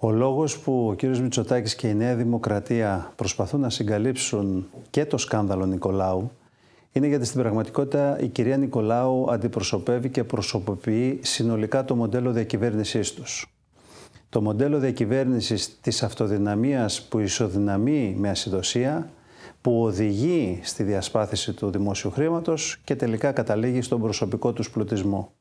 Ο λόγος που ο κύριος Μητσοτάκης και η Νέα Δημοκρατία προσπαθούν να συγκαλύψουν και το σκάνδαλο Νικολάου είναι γιατί στην πραγματικότητα η κυρία Νικολάου αντιπροσωπεύει και προσωποποιεί συνολικά το μοντέλο διακυβέρνησής τους. Το μοντέλο διακυβέρνησης της αυτοδυναμίας που ισοδυναμεί με ασυδοσία, που οδηγεί στη διασπάθηση του δημόσιου χρήματος και τελικά καταλήγει στον προσωπικό τους πλουτισμό.